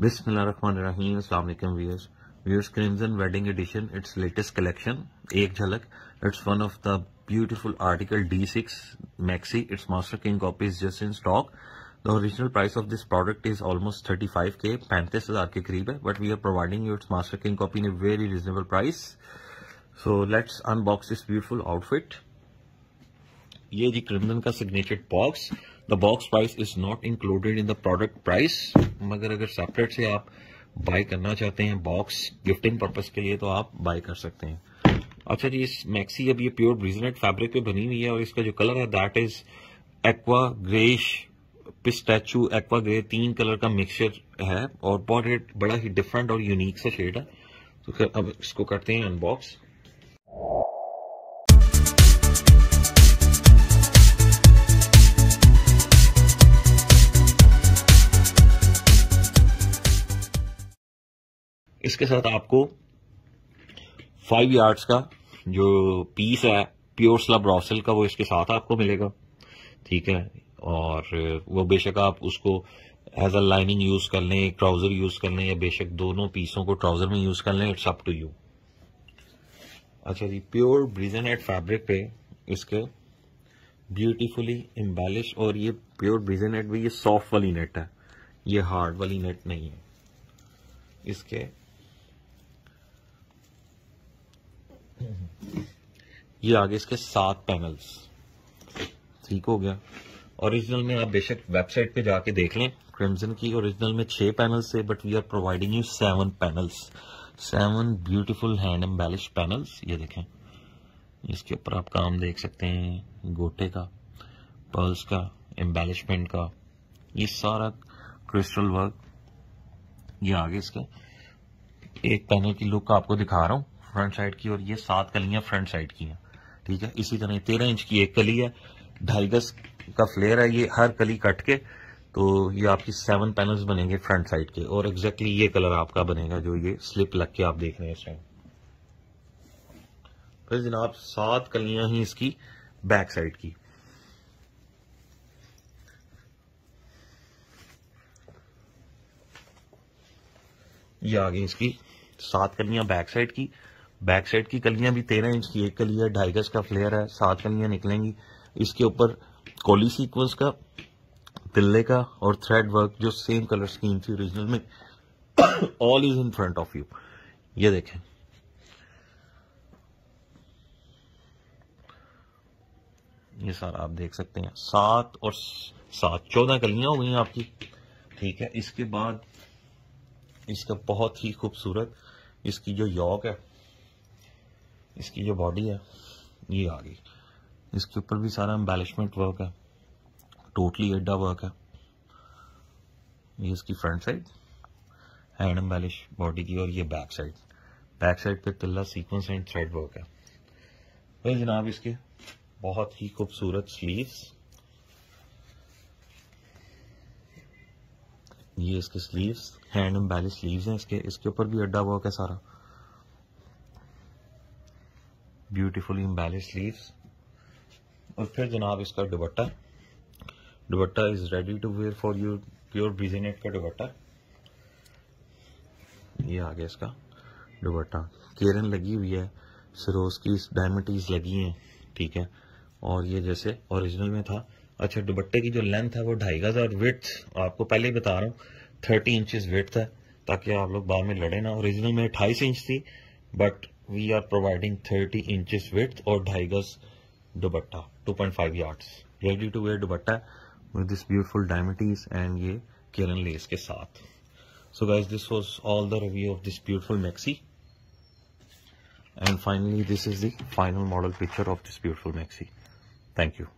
बिस्मिल्लाहिर्रहमानिर्रहीम wedding edition it's latest collection एक झलक it's one of the beautiful article D six maxi it's master king copy just in stock the original price of this product is almost thirty five K पैंतीस हजार के करीब है but we are providing you it's master king copy in a very reasonable price so let's unbox this beautiful outfit ये जी क्रिमिनल का signature box the box price is not included in the product price मगर अगर separate से आप bye करना चाहते हैं बॉक्स गिफ्टिंग पर्पज के लिए तो आप बाय कर सकते हैं अच्छा जी इस मैक्सी अब ये प्योर ब्रिजनेट फैब्रिक पे बनी हुई है और इसका जो कलर है that is aqua greyish pistachio aqua grey तीन कलर का मिक्सचर है और बहुत बड़ा ही डिफरेंट और यूनिक सा शेड है तो अब इसको करते हैं अनबॉक्स इसके साथ आपको फाइव यार्ड्स का जो पीस है प्योर स्लब रॉसल का वो इसके साथ आपको मिलेगा ठीक है और वो बेशक आप उसको एज अ लाइनिंग यूज कर लें ट्राउजर यूज कर लें या बेशक दोनों पीसों को ट्राउजर में यूज कर लें इट्स अप टू यू अच्छा जी प्योर ब्रिजन एट फैब्रिक पे इसके ब्यूटीफुली एम्बेलिश और ये प्योर ब्रिजन एट भी ये सॉफ्ट वाली नेट है ये हार्ड वाली नेट नहीं है इसके ये आ गए इसके सात पैनल्स ठीक हो गया ओरिजिनल में आप बेशक वेबसाइट पे जाके देख लें क्रिमजन की ओरिजिनल में छह पैनल्स है but we are providing you seven panels seven beautiful hand embellish panels ये देखें इसके ऊपर आप काम देख सकते हैं गोटे का पर्ल्स का एम्बेलिशमेंट का ये सारा क्रिस्टल वर्क ये आगे इसके एक पैनल की लुक आपको दिखा रहा हूँ फ्रंट साइड की और ये सात कलियां फ्रंट साइड की हैं ठीक है इसी तरह तेरह इंच की एक कली है ढाई गज का फ्लेयर है ये हर कली कट के तो ये आपकी सेवन पैनल्स बनेंगे फ्रंट साइड के और एग्जैक्टली ये कलर आपका बनेगा जो ये स्लिप लग के आप देख रहे हैं इस टाइम फिर जनाब सात कलियां ही इसकी बैक साइड की ये आ गई इसकी सात कलियां बैक साइड की बैक साइड की कलियां भी तेरह इंच की एक कली है ढाई गज का फ्लेयर है सात कलियां निकलेंगी इसके ऊपर कॉली सीक्वेंस का तिल्ले का और थ्रेड वर्क जो सेम कलर स्कीम थी ओरिजिनल में all is in front of you ये देखें ये सारा आप देख सकते हैं सात और सात चौदह कलियां हो गई आपकी ठीक है इसके बाद इसका बहुत ही खूबसूरत इसकी जो यॉक है इसकी जो बॉडी है ये आ गई इसके ऊपर भी सारा एम्बेलिशमेंट वर्क है टोटली एड्डा वर्क है ये इसकी front side hand embellish body की और ये बैक साइड बैक साइड पे तिल्ला सीक्वेंस एंड थ्रेड वर्क है भाई जनाब इसके बहुत ही खूबसूरत स्लीव्स ये इसके स्लीव्स हैंड एम्बेलिश स्लीव्स हैं इसके इसके ऊपर भी अड्डा वर्क है सारा ब्यूटीफुल इम्बेलिश लीव्स और फिर जनाब इसका dupatta dupatta is ready to wear for your pure बिजीनेट का दुबट्टा ये आ गया इसका दुबट्टा केरन लगी हुई है सरोज की डायमटीज लगी हैं ठीक है और ये जैसे ओरिजिनल में था अच्छा दुबट्टे की जो लेंथ है वो ढाई गज और विथ आपको पहले ही बता रहा हूँ थर्टी इंचज विथ है ताकि आप लोग बाद में लड़े ना ओरिजिनल में अट्ठाईस इंच थी but we are providing 30 inches with और ढाई गज dupatta 2.5 point five yards ready to wear dupatta with this beautiful डायमटीज एंड ये केरन लेस के साथ so guys this was all the review of this beautiful maxi and finally this is the final model picture of this beautiful maxi thank you